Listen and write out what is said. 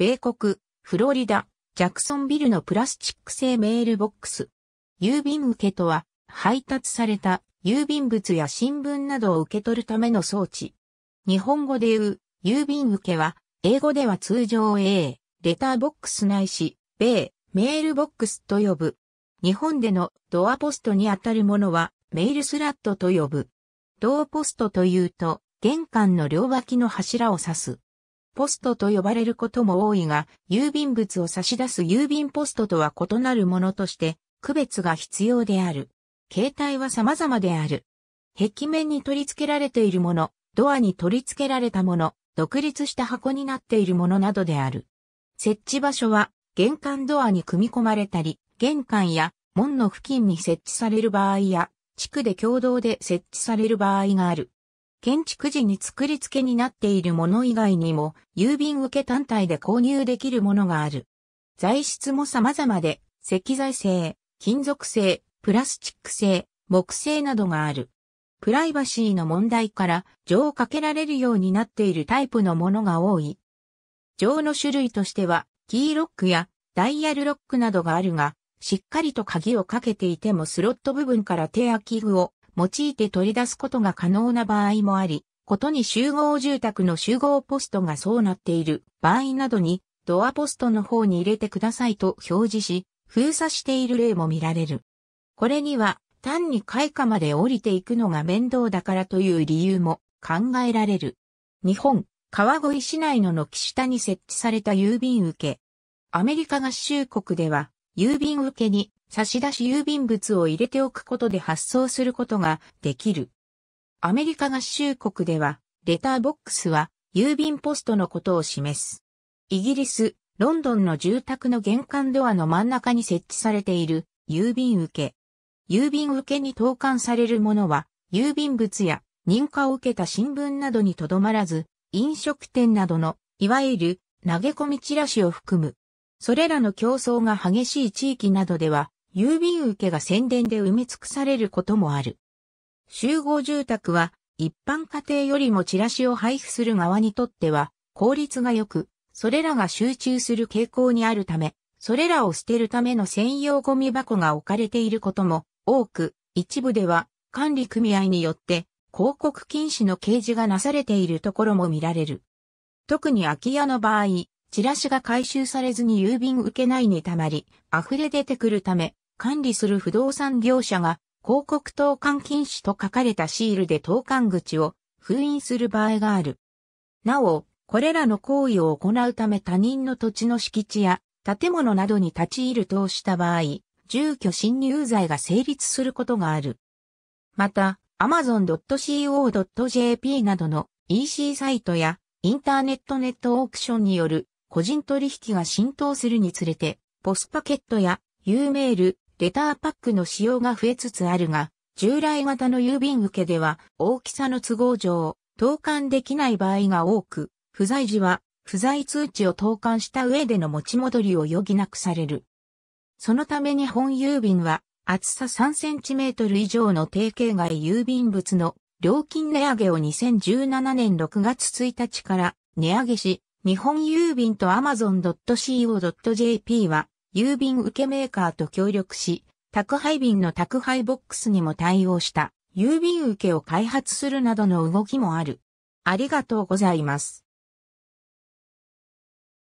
米国、フロリダ、ジャクソンビルのプラスチック製メールボックス。郵便受けとは、配達された郵便物や新聞などを受け取るための装置。日本語で言う、郵便受けは、英語では通常 A、レターボックスないし、米、メールボックスと呼ぶ。日本でのドアポストにあたるものは、メールスラットと呼ぶ。ドアポストというと、玄関の両脇の柱を指す。ポストと呼ばれることも多いが、郵便物を差し出す郵便ポストとは異なるものとして、区別が必要である。形態は様々である。壁面に取り付けられているもの、ドアに取り付けられたもの、独立した箱になっているものなどである。設置場所は、玄関ドアに組み込まれたり、玄関や門の付近に設置される場合や、地区で共同で設置される場合がある。建築時に作り付けになっているもの以外にも、郵便受け単体で購入できるものがある。材質も様々で、石材製、金属製、プラスチック製、木製などがある。プライバシーの問題から錠をかけられるようになっているタイプのものが多い。錠の種類としては、キーロックやダイヤルロックなどがあるが、しっかりと鍵をかけていてもスロット部分から手や器具を用いて取り出すことが可能な場合もあり、ことに集合住宅の集合ポストがそうなっている場合などに、ドアポストの方に入れてくださいと表示し、封鎖している例も見られる。これには、単に開花まで降りていくのが面倒だからという理由も考えられる。日本、川越市内の軒下に設置された郵便受け。アメリカ合衆国では、郵便受けに差し出し郵便物を入れておくことで発送することができる。アメリカ合衆国では、レターボックスは郵便ポストのことを示す。イギリス、ロンドンの住宅の玄関ドアの真ん中に設置されている郵便受け。郵便受けに投函されるものは、郵便物や認可を受けた新聞などにとどまらず、飲食店などの、いわゆる投げ込みチラシを含む。それらの競争が激しい地域などでは、郵便受けが宣伝で埋め尽くされることもある。集合住宅は一般家庭よりもチラシを配布する側にとっては効率が良く、それらが集中する傾向にあるため、それらを捨てるための専用ゴミ箱が置かれていることも多く、一部では管理組合によって広告禁止の掲示がなされているところも見られる。特に空き家の場合、チラシが回収されずに郵便受け内に溜まり、溢れ出てくるため、管理する不動産業者が広告投函禁止と書かれたシールで投函口を封印する場合がある。なお、これらの行為を行うため他人の土地の敷地や建物などに立ち入るとした場合、住居侵入罪が成立することがある。また、amazon.co.jp などの EC サイトやインターネットネットオークションによる個人取引が浸透するにつれて、ポスパケットや U メール、レターパックの使用が増えつつあるが、従来型の郵便受けでは大きさの都合上、投函できない場合が多く、不在時は不在通知を投函した上での持ち戻りを余儀なくされる。そのため日本郵便は厚さ3センチメートル以上の定型外郵便物の料金値上げを2017年6月1日から値上げし、日本郵便と amazon.co.jp は郵便受けメーカーと協力し、宅配便の宅配ボックスにも対応した郵便受けを開発するなどの動きもある。ありがとうございます。